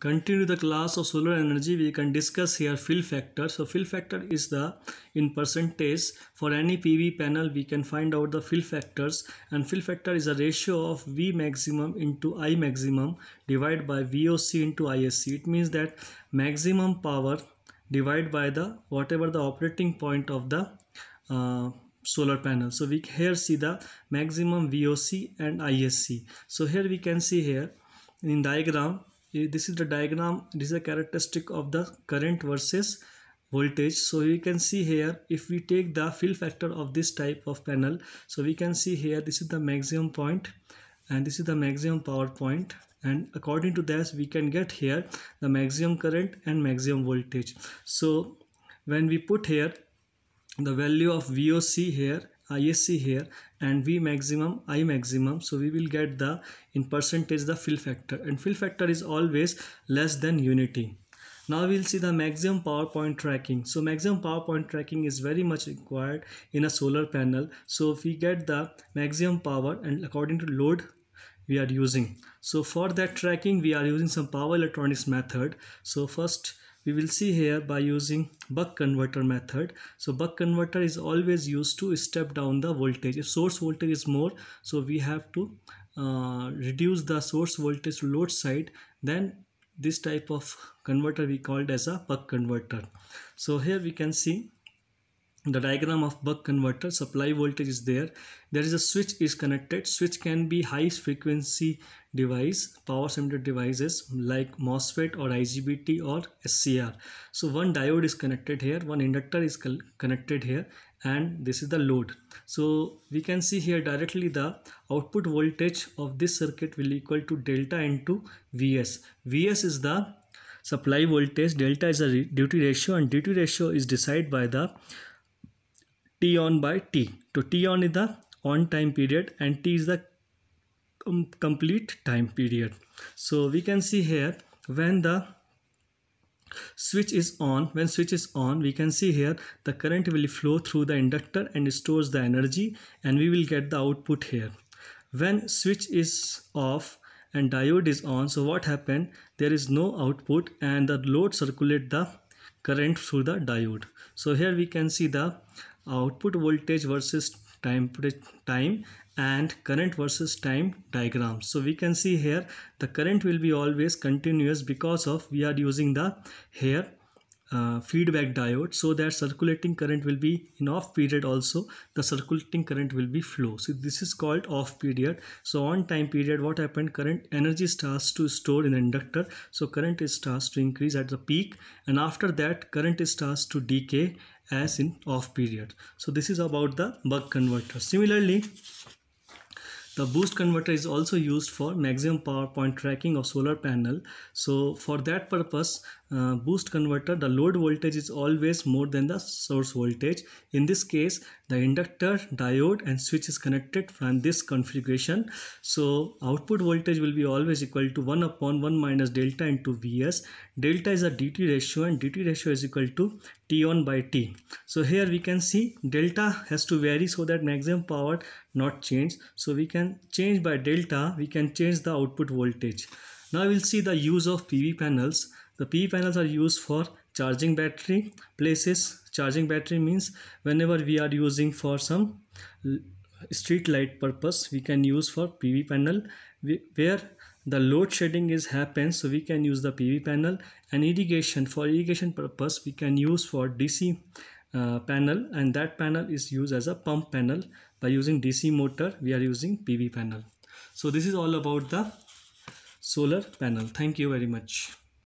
Continue the class of solar energy, we can discuss here fill factor. So fill factor is the in percentage for any PV panel we can find out the fill factors and fill factor is a ratio of V maximum into I maximum divided by VOC into ISC. It means that maximum power divided by the whatever the operating point of the uh, solar panel so we here see the maximum VOC and ISC so here we can see here in diagram this is the diagram this is a characteristic of the current versus voltage so you can see here if we take the fill factor of this type of panel so we can see here this is the maximum point and this is the maximum power point and according to this we can get here the maximum current and maximum voltage so when we put here the value of VOC here ISC here and V maximum I maximum so we will get the in percentage the fill factor and fill factor is always less than unity. Now we'll see the maximum power point tracking. So maximum power point tracking is very much required in a solar panel. So if we get the maximum power and according to load we are using. So for that tracking we are using some power electronics method. So first we will see here by using buck converter method so buck converter is always used to step down the voltage if source voltage is more so we have to uh, reduce the source voltage to load side then this type of converter we called as a buck converter so here we can see the diagram of buck converter supply voltage is there there is a switch is connected switch can be high frequency device, power semiconductor devices like MOSFET or IGBT or SCR. So one diode is connected here, one inductor is connected here and this is the load. So we can see here directly the output voltage of this circuit will equal to delta into Vs. Vs is the supply voltage, delta is the duty ratio and duty ratio is decided by the T on by T. So T on is the on time period and T is the um, complete time period so we can see here when the switch is on when switch is on we can see here the current will flow through the inductor and stores the energy and we will get the output here when switch is off and diode is on so what happened there is no output and the load circulate the current through the diode so here we can see the output voltage versus time time and current versus time diagram. So we can see here the current will be always continuous because of we are using the here uh, feedback diode so that circulating current will be in off period also the circulating current will be flow so this is called off period so on time period what happened current energy starts to store in the inductor so current starts to increase at the peak and after that current starts to decay as in off period so this is about the buck converter similarly the boost converter is also used for maximum power point tracking of solar panel. So for that purpose, uh, boost converter the load voltage is always more than the source voltage in this case the inductor diode and switch is connected from this configuration so output voltage will be always equal to 1 upon 1 minus delta into vs delta is a dt ratio and dt ratio is equal to t on by t so here we can see delta has to vary so that maximum power not change so we can change by delta we can change the output voltage now we'll see the use of pv panels the P panels are used for charging battery places. Charging battery means whenever we are using for some street light purpose, we can use for PV panel where the load shedding is happens so we can use the PV panel and irrigation for irrigation purpose we can use for DC uh, panel and that panel is used as a pump panel by using DC motor we are using PV panel. So this is all about the solar panel. Thank you very much.